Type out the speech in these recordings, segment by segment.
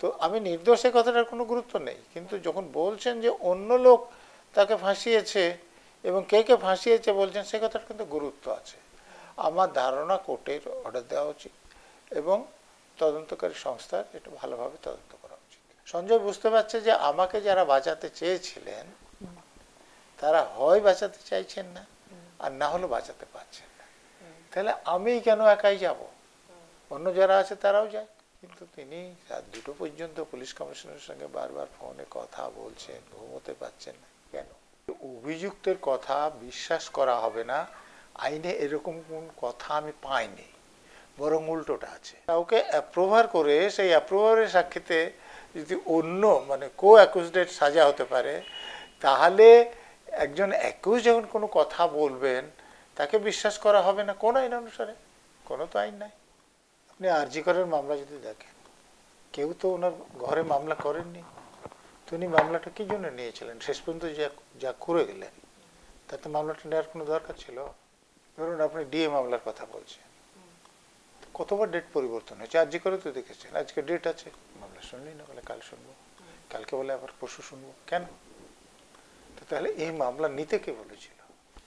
তো আমি নির্দোষ কথাটার কোনো গুরুত্ব নেই কিন্তু যখন বলছেন যে অন্য লোক তাকে ফাঁসিয়েছে এবং কে কে ফাঁসিয়েছে বলছেন সে কথাটা কিন্তু গুরুত্ব আছে আমার ধারণা কোর্টের অর্ডার দেওয়া উচিত এবং তদন্তকারী সংস্থার এটা ভালোভাবে তদন্ত করা উচিত সঞ্জয় বুঝতে পারছে যে আমাকে যারা বাঁচাতে চেয়েছিলেন তারা হয় বাঁচাতে চাইছেন না আর না হলে বাঁচাতে পারছেন না তাহলে আমি কেন একাই যাব অন্য যারা আছে তারাও যায় কিন্তু তিনি রাত দুটো পর্যন্ত পুলিশ কমিশনারের সঙ্গে বারবার ফোনে কথা বলছেন ঘুমোতে পারছেন না কেন অভিযুক্তের কথা বিশ্বাস করা হবে না আইনে এরকম কোন কথা আমি পাইনি বরং উল্টোটা আছে কাউকে অ্যাপ্রুভার করে সেই অ্যাপ্রুভারের সাক্ষীতে যদি অন্য মানে কো অ্যাকুজডেড সাজা হতে পারে তাহলে একজন অ্যাকুজ যখন কোনো কথা বলবেন তাকে বিশ্বাস করা হবে না কোন আইন অনুসারে কোনো তো আইন নাই আপনি জি করার মামলা যদি দেখেন কেউ তো ওনার ঘরে মামলা করেননি তো উনি মামলাটা কি জন্য নিয়েছিলেন শেষ পর্যন্ত যা যা করে গেলেন তাতে মামলাটা নেওয়ার কোনো দরকার ছিল ধরুন আপনি ডিএ মামলার কথা বলছেন কতবার ডেট পরিবর্তন হয়েছে আজকে করে তো দেখেছেন আজকে ডেট আছে মামলা শুনলি না বলে কাল শুনবো কালকে বলে আবার পরশু শুনবো কেন তো তাহলে এই মামলা নিতে কে বলেছিল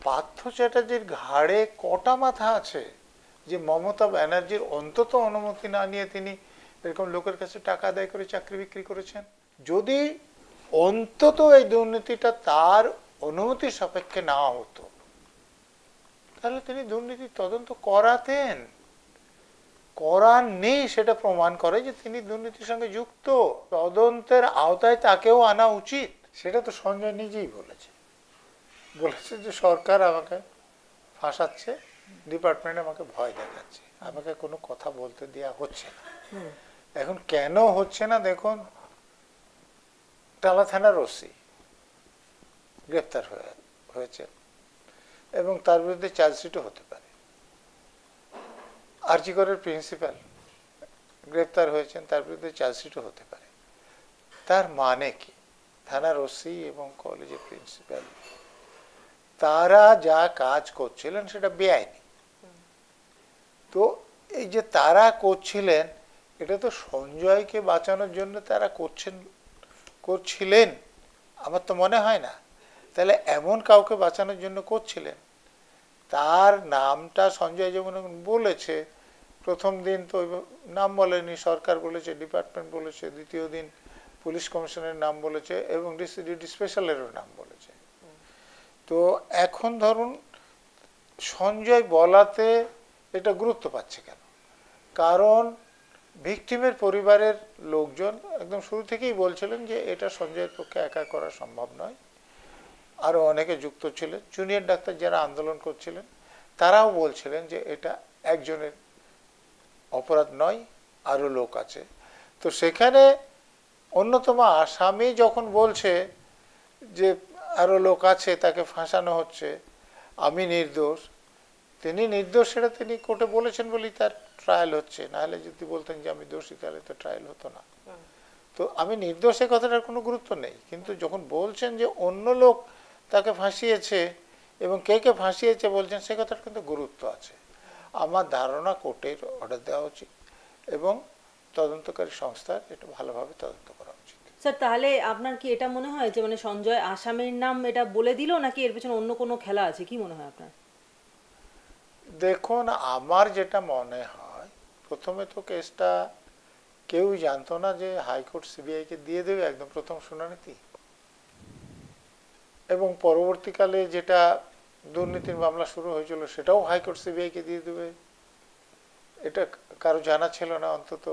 পার্থ চ্যাটার্জির ঘাড়ে কটা মাথা আছে যে মমতা ব্যানার্জির অন্তত অনুমতি না নিয়ে তিনি এরকম লোকের কাছে টাকা আদায় করে চাকরি বিক্রি করেছেন যদি অন্তত এই দুর্নীতিটা তার অনুমতি সাপেক্ষে নেওয়া হতো তাহলে তিনি দুর্নীতি তদন্ত করাতেন করার নেই সেটা প্রমাণ করে যে তিনি দুর্নীতির সঙ্গে যুক্ত তদন্তের আওতায় তাকেও আনা উচিত সেটা তো সঞ্জয় নিজেই বলেছে বলেছে যে সরকার আমাকে ফাঁসাচ্ছে ডিপার্টমেন্ট আমাকে ভয় দেখাচ্ছে আমাকে কোনো কথা বলতে দেওয়া হচ্ছে না এখন কেন হচ্ছে না দেখুন টালা থানার ওসি গ্রেপ্তার হয়েছে এবং তার বিরুদ্ধে চার্জশিটও হতে পারে করের প্রিন্সিপাল গ্রেপ্তার হয়েছেন তার বিরুদ্ধে চার্জশিটও হতে পারে তার মানে কি থানার ওসি এবং কলেজের প্রিন্সিপাল তারা যা কাজ করছিলেন সেটা বেআইনি তো এই যে তারা করছিলেন এটা তো সঞ্জয়কে বাঁচানোর জন্য তারা করছেন করছিলেন আমার তো মনে হয় না তাহলে এমন কাউকে বাঁচানোর জন্য করছিলেন তার নামটা সঞ্জয় যেমন বলেছে প্রথম দিন তো নাম বলেনি সরকার বলেছে ডিপার্টমেন্ট বলেছে দ্বিতীয় দিন পুলিশ কমিশনের নাম বলেছে এবং ডিসিডিউটি স্পেশালেরও নাম বলেছে তো এখন ধরুন সঞ্জয় বলাতে এটা গুরুত্ব পাচ্ছে কেন কারণ ভিকটিমের পরিবারের লোকজন একদম শুরু থেকেই বলছিলেন যে এটা সঞ্জয়ের পক্ষে একা করা সম্ভব নয় আরও অনেকে যুক্ত ছিলেন জুনিয়র ডাক্তার যারা আন্দোলন করছিলেন তারাও বলছিলেন যে এটা একজনের অপরাধ নয় আরও লোক আছে তো সেখানে অন্যতম আসামি যখন বলছে যে আরও লোক আছে তাকে ফাঁসানো হচ্ছে আমি নির্দোষ তিনি নির্দোষ সেটা তিনি কোর্টে বলেছেন বলেই তার ট্রায়াল হচ্ছে নাহলে যদি বলতেন যে আমি দোষী তাহলে তো ট্রায়াল হতো না তো আমি নির্দোষের কথাটার কোনো গুরুত্ব নেই কিন্তু যখন বলছেন যে অন্য লোক তাকে ফাঁসিয়েছে এবং কে কে ফাঁসিয়েছে বলছেন সে কথাটার কিন্তু গুরুত্ব আছে আমার ধারণা কোর্টের অর্ডার দেওয়া উচিত এবং তদন্তকারী সংস্থার এটা ভালোভাবে তদন্ত করা উচিত স্যার তাহলে আপনার কি এটা মনে হয় যে মানে সঞ্জয় আসামের নাম এটা বলে দিল নাকি এর পেছনে অন্য কোনো খেলা আছে কি মনে হয় আপনার দেখুন আমার যেটা মনে হয় প্রথমে তো কেসটা কেউ জানতো না যে হাইকোর্ট সিবিআইকে দিয়ে দেবে একদম প্রথম শুনানিতে এবং পরবর্তীকালে যেটা দুর্নীতির মামলা শুরু হয়েছিল সেটাও হাইকোর্ট কে দিয়ে দেবে এটা কারো জানা ছিল না অন্তত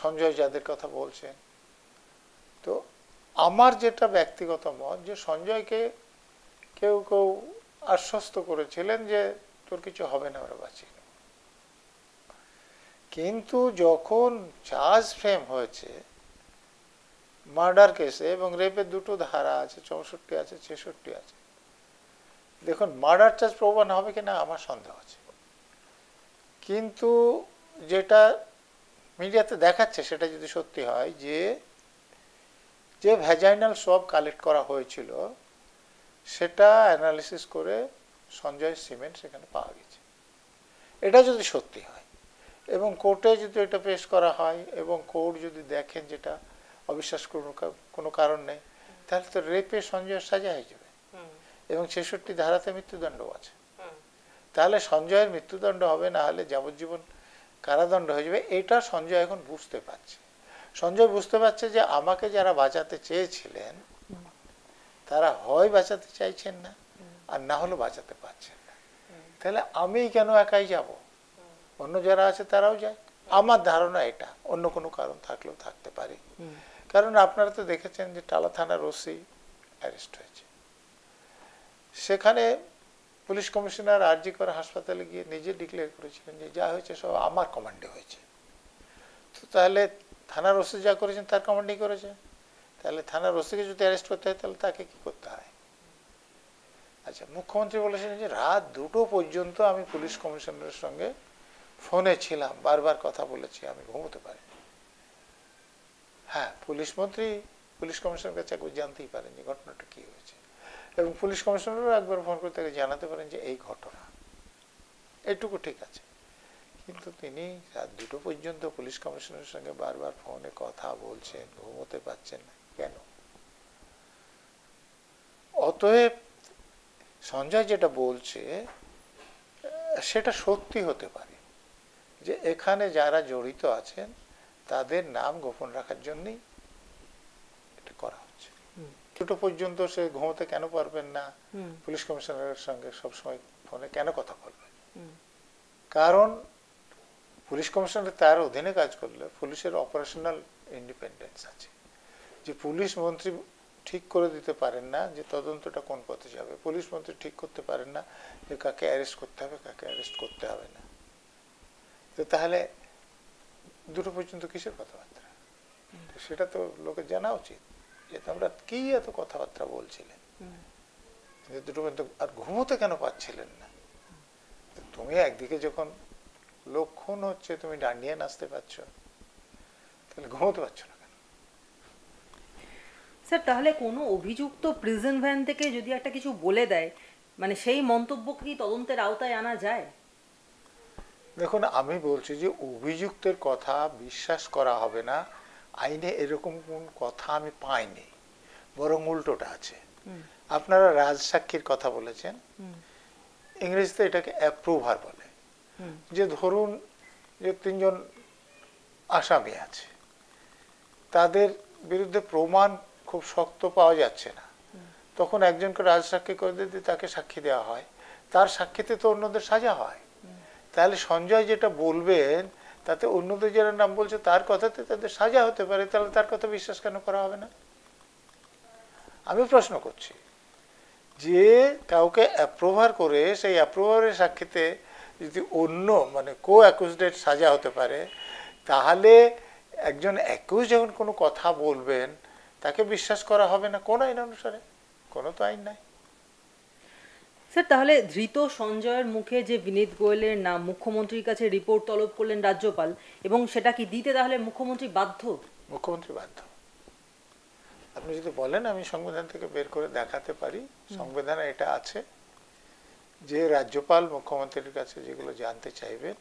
সঞ্জয় যাদের কথা বলছেন তো আমার যেটা ব্যক্তিগত মত যে সঞ্জয়কে কেউ কেউ আশ্বস্ত করেছিলেন যে তোর কিছু হবে না আমরা বাঁচি কিন্তু যখন চার্জ ফ্রেম হয়েছে মার্ডার কেসে এবং রেপের দুটো ধারা আছে চৌষট্টি আছে ছেষট্টি আছে দেখুন মার্ডার চার্জ প্রমাণ হবে কিনা আমার সন্দেহ আছে কিন্তু যেটা মিডিয়াতে দেখাচ্ছে সেটা যদি সত্যি হয় যে যে ভ্যাজাইনাল সব কালেক্ট করা হয়েছিল সেটা অ্যানালিসিস করে সঞ্জয় সিমেন্ট সেখানে পাওয়া গেছে এটা যদি সত্যি হয় এবং কোর্টে যদি এটা পেশ করা হয় এবং কোর্ট যদি দেখেন যেটা অবিশ্বাস কোনো কারণ নেই তাহলে তো রেপে সঞ্জয়ের সাজা হয়ে যাবে এবং ছেষট্টি ধারাতে মৃত্যুদণ্ড আছে তাহলে সঞ্জয়ের মৃত্যুদণ্ড হবে না হলে যাবজ্জীবন কারাদণ্ড হয়ে যাবে এটা সঞ্জয় এখন বুঝতে পারছে সঞ্জয় বুঝতে পারছে যে আমাকে যারা বাঁচাতে চেয়েছিলেন তারা হয় বাঁচাতে চাইছেন না আর না হলে বাঁচাতে পারছেন না তাহলে আমি কেন একাই যাব অন্য যারা আছে তারাও যায় আমার ধারণা এটা অন্য কোনো কারণ থাকলেও থাকতে পারে কারণ আপনারা তো দেখেছেন যে টালা থানার ওসি অ্যারেস্ট হয়েছে সেখানে পুলিশ কমিশনার আরজি করে হাসপাতালে গিয়ে নিজে ডিক্লেয়ার করেছিলেন যে যা হয়েছে সব আমার কমান্ডে হয়েছে তো তাহলে থানার ওসি যা করেছেন তার কমান্ডেই করেছেন তাহলে থানার ওসিকে যদি অ্যারেস্ট করতে হয় তাহলে তাকে কি করতে হয় আচ্ছা মুখ্যমন্ত্রী বলেছেন যে রাত দুটো পর্যন্ত আমি পুলিশ কমিশনারের সঙ্গে ফোনে ছিলাম বারবার কথা বলেছি আমি ঘুমোতে পারি হ্যাঁ পুলিশ মন্ত্রী পুলিশ কমিশনের কাছে একবার জানতেই পারেন যে ঘটনাটা কী হয়েছে এবং পুলিশ কমিশনারও একবার ফোন করে তাকে জানাতে পারেন যে এই ঘটনা এটুকু ঠিক আছে কিন্তু তিনি রাত দুটো পর্যন্ত পুলিশ কমিশনারের সঙ্গে বারবার ফোনে কথা বলছেন ঘুমোতে পারছেন না কেন অতএব সঞ্জয় যেটা বলছে সেটা সত্যি হতে পারে যে এখানে যারা জড়িত আছেন তাদের নাম গোপন রাখার জন্যই এটা করা হচ্ছে ছোট পর্যন্ত সে ঘুমোতে কেন পারবেন না পুলিশ কমিশনারের সঙ্গে সবসময় ফোনে কেন কথা বলবেন কারণ পুলিশ কমিশনার তার অধীনে কাজ করলে পুলিশের অপারেশনাল ইন্ডিপেন্ডেন্স আছে যে পুলিশ মন্ত্রী ঠিক করে দিতে পারেন না যে তদন্তটা কোন পথে যাবে পুলিশ মন্ত্রী ঠিক করতে পারেন না যে কাকে অ্যারেস্ট করতে হবে কাকে অ্যারেস্ট করতে হবে না তো তাহলে দুটো পর্যন্ত কিসের কথাবার্তা সেটা তো লোকে জানা উচিত যে তোমরা কি এত কথাবার্তা বলছিলেন দুটো পর্যন্ত আর ঘুমোতে কেন পাচ্ছিলেন না তুমি একদিকে যখন লক্ষণ হচ্ছে তুমি ডান্ডিয়ে নাচতে পারছো তাহলে ঘুমোতে পারছো না স্যার তাহলে কোনো অভিযুক্ত প্রিজন ভ্যান থেকে যদি একটা কিছু বলে দেয় মানে সেই মন্তব্য কি তদন্তের আওতায় আনা যায় দেখুন আমি বলছি যে অভিযুক্তের কথা বিশ্বাস করা হবে না আইনে এরকম কোন কথা আমি পাইনি বরং উল্টোটা আছে আপনারা রাজসাক্ষীর কথা বলেছেন ইংরেজিতে এটাকে অ্যাপ্রুভার বলে যে ধরুন যে তিনজন আসামি আছে তাদের বিরুদ্ধে প্রমাণ খুব শক্ত পাওয়া যাচ্ছে না তখন একজনকে রাজসাক্ষী করে দিতে তাকে সাক্ষী দেওয়া হয় তার সাক্ষীতে তো অন্যদের সাজা হয় তাহলে সঞ্জয় যেটা বলবেন তাতে অন্যদের যারা নাম বলছে তার কথাতে তাদের সাজা হতে পারে তাহলে তার কথা বিশ্বাস কেন করা হবে না আমি প্রশ্ন করছি যে কাউকে অ্যাপ্রোভার করে সেই অ্যাপ্রোভারের সাক্ষীতে যদি অন্য মানে কো অ্যাকুজডেট সাজা হতে পারে তাহলে একজন অ্যাকুজ যখন কোনো কথা বলবেন তাকে বিশ্বাস করা হবে না কোন আইন অনুসারে কোনো তো আইন নাই স্যার তাহলে ধৃত সঞ্জয়ের মুখে যে বিনীত গোয়েলের নাম মুখ্যমন্ত্রীর কাছে রিপোর্ট তলব করলেন রাজ্যপাল এবং সেটা কি দিতে তাহলে মুখ্যমন্ত্রী বাধ্য মুখ্যমন্ত্রী বাধ্য আপনি যদি বলেন আমি সংবিধান থেকে বের করে দেখাতে পারি সংবিধানে এটা আছে যে রাজ্যপাল মুখ্যমন্ত্রীর কাছে যেগুলো জানতে চাইবেন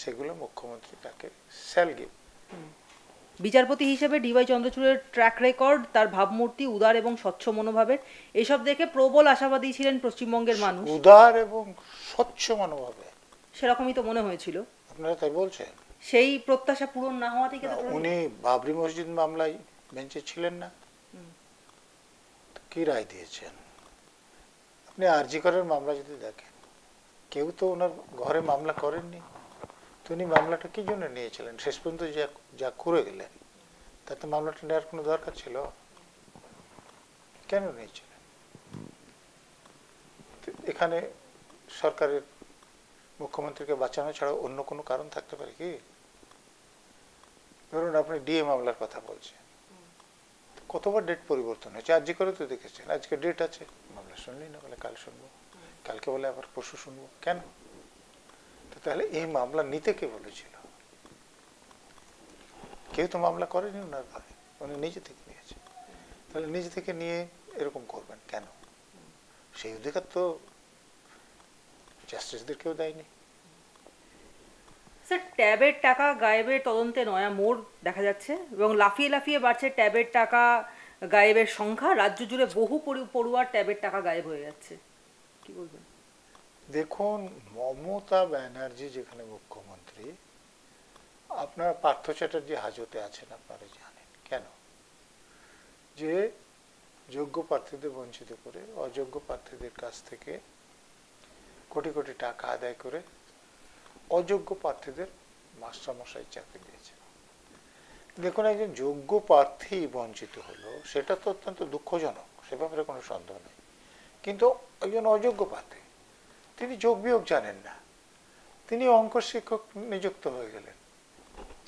সেগুলো মুখ্যমন্ত্রী তাকে স্যাল গিফট বিচারপতি হিসেবে ডিওয়াই চন্দ্রচূড়ের ট্র্যাক রেকর্ড তার ভাবমূর্তি উদার এবং স্বচ্ছ মনোভাবের এসব দেখে প্রবল আশাবাদী ছিলেন পশ্চিমবঙ্গের মানুষ উদার এবং স্বচ্ছ মনোভাবে সেরকমই তো মনে হয়েছিল আপনারা তাই বলছেন সেই প্রত্যাশা পূরণ না হওয়া থেকে উনি বাবরি মসজিদ মামলায় বেঞ্চে ছিলেন না কি রায় দিয়েছেন আপনি আরজি করেন মামলা যদি দেখেন কেউ তো ওনার ঘরে মামলা করেননি তিনি মামলাটা কি জন্য নিয়েছিলেন শেষ পর্যন্ত যা করে গেলেন তাতে মামলাটা নেওয়ার কোনো দরকার ছিল কেন নিয়েছিলেন এখানে সরকারের মুখ্যমন্ত্রীকে বাঁচানো ছাড়া অন্য কোনো কারণ থাকতে পারে কি ধরুন আপনি ডিএ মামলার কথা বলছেন কতবার ডেট পরিবর্তন হয়েছে আজকে করে তো দেখেছেন আজকে ডেট আছে মামলা শুনলি না বলে কাল শুনবো কালকে বলে আবার পরশু শুনবো কেন তাহলে এই মামলা নিতে কে বলেছিল কেউ তো মামলা করেনি ওনার ভাই উনি নিজে থেকে নিয়েছে তাহলে নিজে থেকে নিয়ে এরকম করবেন কেন সেই অধিকার তো জাস্টিসদের কেউ দেয়নি স্যার ট্যাবের টাকা গায়েবের তদন্তে নয়া মোড় দেখা যাচ্ছে এবং লাফিয়ে লাফিয়ে বাড়ছে ট্যাবের টাকা গায়েবের সংখ্যা রাজ্য জুড়ে বহু পড়ুয়ার ট্যাবের টাকা গায়েব হয়ে যাচ্ছে কি বলবেন দেখুন মমতা ব্যানার্জি যেখানে মুখ্যমন্ত্রী আপনার পার্থ চ্যাটার্জি হাজতে আছেন আপনারা জানেন কেন যে যোগ্য প্রার্থীদের বঞ্চিত করে অযোগ্য প্রার্থীদের কাছ থেকে কোটি কোটি টাকা আদায় করে অযোগ্য প্রার্থীদের মাস্টারমশাই চাকরি দিয়েছে দেখুন একজন যোগ্য প্রার্থী বঞ্চিত হলো সেটা তো অত্যন্ত দুঃখজনক সে ব্যাপারে কোনো সন্দেহ নেই কিন্তু একজন অযোগ্য প্রার্থী তিনি যোগ বিয়োগ জানেন না তিনি অঙ্ক শিক্ষক নিযুক্ত হয়ে গেলেন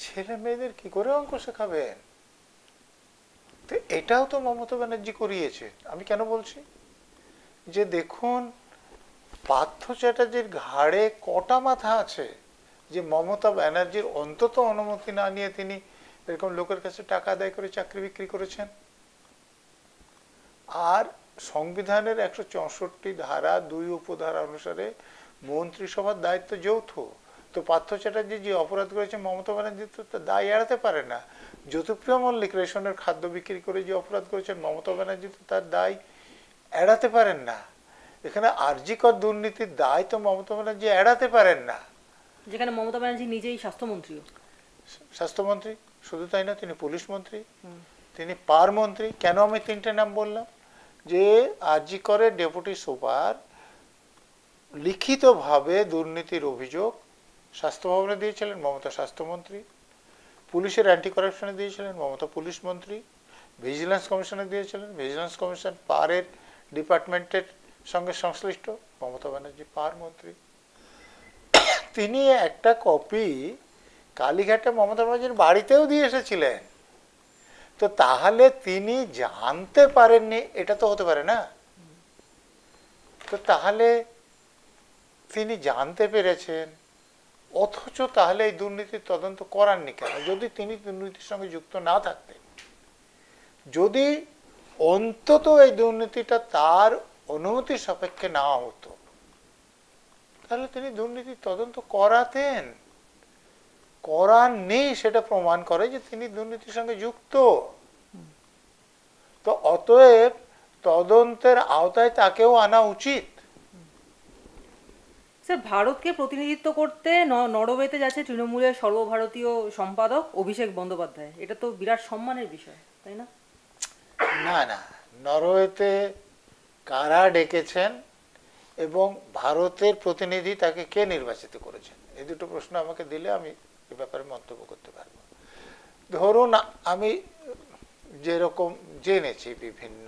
ছেলে মেয়েদের কি করে অঙ্ক শেখাবেন তো এটাও তো মমতা ব্যানার্জি করিয়েছে আমি কেন বলছি যে দেখুন পার্থ চ্যাটার্জির ঘাড়ে কটা মাথা আছে যে মমতা ব্যানার্জির অন্তত অনুমতি না নিয়ে তিনি এরকম লোকের কাছে টাকা আদায় করে চাকরি বিক্রি করেছেন আর সংবিধানের একশো চৌষট্টি ধারা দুই উপধারা অনুসারে মন্ত্রিসভার দায়িত্ব যৌথ তো পার্থ চ্যাটার্জি যে অপরাধ করেছে মমতা ব্যানার্জি তো দায় এড়াতে পারে না যতুপ্রিয় মল্লিক রেশনের খাদ্য বিক্রি করে যে অপরাধ করেছেন মমতা ব্যানার্জি তো তার দায় এড়াতে পারেন না এখানে আর্জিকর দুর্নীতির দায় তো মমতা ব্যানার্জি এড়াতে পারেন না যেখানে মমতা ব্যানার্জি নিজেই স্বাস্থ্যমন্ত্রী স্বাস্থ্যমন্ত্রী শুধু তাই না তিনি পুলিশ মন্ত্রী তিনি পার মন্ত্রী কেন আমি তিনটে নাম বললাম যে করে ডেপুটি সুপার লিখিতভাবে দুর্নীতির অভিযোগ স্বাস্থ্য ভবনে দিয়েছিলেন মমতা স্বাস্থ্যমন্ত্রী পুলিশের অ্যান্টি করাপশনে দিয়েছিলেন মমতা পুলিশ মন্ত্রী ভিজিলেন্স কমিশনে দিয়েছিলেন ভিজিলেন্স কমিশন পারের ডিপার্টমেন্টের সঙ্গে সংশ্লিষ্ট মমতা ব্যানার্জি পার মন্ত্রী তিনি একটা কপি কালীঘাটে মমতা ব্যানার্জির বাড়িতেও দিয়ে এসেছিলেন তো তাহলে তিনি জানতে পারেননি এটা তো হতে পারে না তো তাহলে তিনি জানতে পেরেছেন অথচ তাহলে এই দুর্নীতির তদন্ত করাননি কেন যদি তিনি দুর্নীতির সঙ্গে যুক্ত না থাকতেন যদি অন্তত এই দুর্নীতিটা তার অনুমতি সাপেক্ষে নেওয়া হতো তাহলে তিনি দুর্নীতির তদন্ত করাতেন করার নেই সেটা প্রমাণ করে যে তিনি দুর্নীতির সঙ্গে যুক্ত তো অতএব তদন্তের আওতায় তাকেও আনা উচিত স্যার ভারতকে প্রতিনিধিত্ব করতে নরওয়েতে যাচ্ছে তৃণমূলের সর্বভারতীয় সম্পাদক অভিষেক বন্দ্যোপাধ্যায় এটা তো বিরাট সম্মানের বিষয় তাই না না না নরওয়েতে কারা ডেকেছেন এবং ভারতের প্রতিনিধি তাকে কে নির্বাচিত করেছেন এই দুটো প্রশ্ন আমাকে দিলে আমি এ ব্যাপারে মন্তব্য করতে পারবো ধরুন আমি যেরকম জেনেছি বিভিন্ন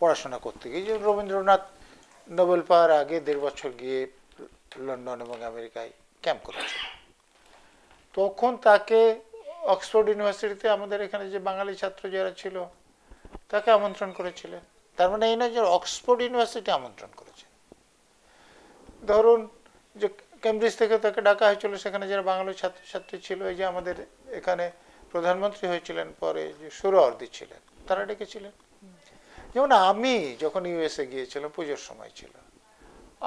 পড়াশোনা করতে গিয়ে যে রবীন্দ্রনাথ নোবেল পাওয়ার আগে দেড় বছর গিয়ে লন্ডন এবং আমেরিকায় ক্যাম্প করেছিল তখন তাকে অক্সফোর্ড ইউনিভার্সিটিতে আমাদের এখানে যে বাঙালি ছাত্র যারা ছিল তাকে আমন্ত্রণ করেছিলেন তার মানে এই নয় যে অক্সফোর্ড ইউনিভার্সিটি আমন্ত্রণ করেছে ধরুন যে ক্যামব্রিজ থেকে তাকে ডাকা হয়েছিল সেখানে যারা বাঙালি ছাত্রছাত্রী ছিল এই যে আমাদের এখানে প্রধানমন্ত্রী হয়েছিলেন পরে যে অর্ধি ছিলেন তারা ডেকেছিলেন যেমন আমি যখন ইউএসএ গিয়েছিলাম পুজোর সময় ছিল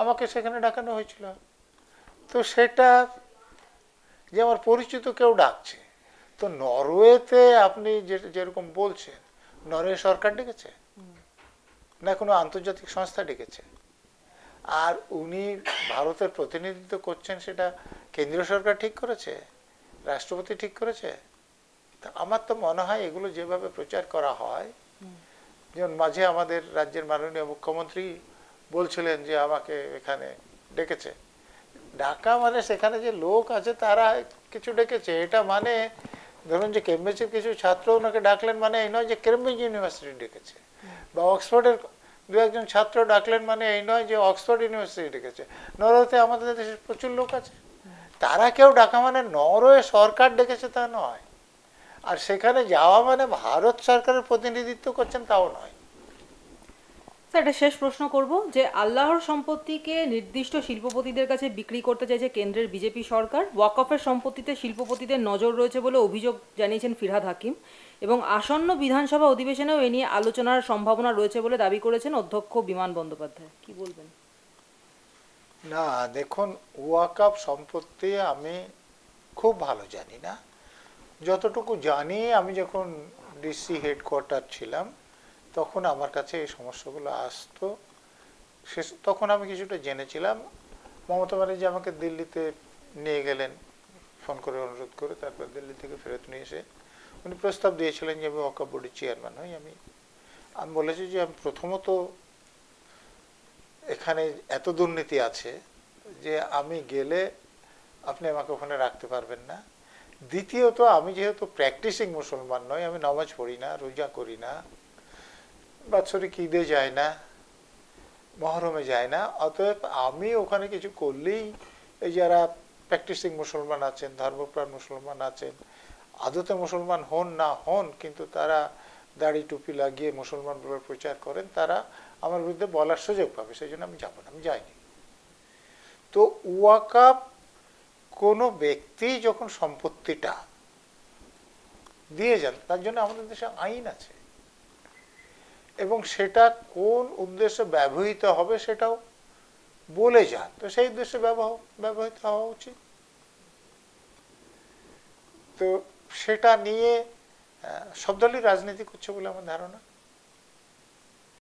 আমাকে সেখানে ডাকানো হয়েছিল তো সেটা যে আমার পরিচিত কেউ ডাকছে তো নরওয়েতে আপনি যে যেরকম বলছেন নরওয়ে সরকার ডেকেছে না কোনো আন্তর্জাতিক সংস্থা ডেকেছে আর উনি ভারতের প্রতিনিধিত্ব করছেন সেটা কেন্দ্রীয় সরকার ঠিক করেছে রাষ্ট্রপতি ঠিক করেছে তা আমার তো মনে হয় এগুলো যেভাবে প্রচার করা হয় যেমন মাঝে আমাদের রাজ্যের মাননীয় মুখ্যমন্ত্রী বলছিলেন যে আমাকে এখানে ডেকেছে ডাকা মানে সেখানে যে লোক আছে তারা কিছু ডেকেছে এটা মানে ধরুন যে কেমব্রিজের কিছু ছাত্র ওনাকে ডাকলেন মানে এই নয় যে কেমব্রিজ ইউনিভার্সিটি ডেকেছে বা অক্সফোর্ডের দু একজন ছাত্র ডাকলেন মানে এই নয় যে অক্সফোর্ড ইউনিভার্সিটি ডেকেছে নরওয়েতে আমাদের দেশে প্রচুর লোক আছে তারা কেউ ডাকা মানে নরওয়ে সরকার ডেকেছে তা নয় আর সেখানে যাওয়া মানে ভারত সরকারের প্রতিনিধিত্ব করছেন তাও নয় একটা শেষ প্রশ্ন করব যে আল্লাহর সম্পত্তিকে নির্দিষ্ট শিল্পপতিদের কাছে বিক্রি করতে চাইছে কেন্দ্রের বিজেপি সরকার ওয়াকফের সম্পত্তিতে শিল্পপতিদের নজর রয়েছে বলে অভিযোগ জানিয়েছেন ফিরহাদ হাকিম এবং আসন্ন বিধানসভা অধিবেশনেও এ নিয়ে আলোচনার সম্ভাবনা রয়েছে বলে দাবি করেছেন অধ্যক্ষ বিমান বন্দ্যোপাধ্যায় কি বলবেন না দেখুন ওয়াকাপ সম্পত্তি আমি খুব ভালো জানি না যতটুকু জানি আমি যখন ডিসি হেডকোয়ার্টার ছিলাম তখন আমার কাছে এই সমস্যাগুলো আসতো সে তখন আমি কিছুটা জেনেছিলাম মমতা ব্যানার্জি আমাকে দিল্লিতে নিয়ে গেলেন ফোন করে অনুরোধ করে তারপর দিল্লি থেকে ফেরত নিয়ে এসে উনি মানে প্রস্তাব দিয়েছিলেন যে আমি ওয়াকা বোর্ডের চেয়ারম্যান হই আমি আমি বলেছি যে আমি প্রথমত এখানে এত দুর্নীতি আছে যে আমি গেলে আপনি আমাকে ওখানে রাখতে পারবেন না দ্বিতীয়ত আমি যেহেতু প্র্যাকটিসিং মুসলমান নই আমি নামাজ পড়ি না রোজা করি না বাৎসরিক ঈদে যায় না মহরমে যায় না অতএব আমি ওখানে কিছু করলেই এই যারা প্র্যাকটিসিং মুসলমান আছেন ধর্মপ্রাণ মুসলমান আছেন আদতে মুসলমান হন না হন কিন্তু তারা দাড়ি টুপি লাগিয়ে মুসলমান বলে প্রচার করেন তারা আমার বিরুদ্ধে বলার সুযোগ পাবে সেই জন্য আমি যাবো না আমি যাইনি তো ওয়াকাপ কোনো ব্যক্তি যখন সম্পত্তিটা দিয়ে যান তার জন্য আমাদের দেশে আইন আছে এবং সেটা কোন উদ্দেশ্যে ব্যবহৃত হবে সেটাও বলে যান তো সেই উদ্দেশ্যে ব্যবহার ব্যবহৃত হওয়া উচিত তো সেটা নিয়ে সব রাজনীতি করছে বলে আমার ধারণা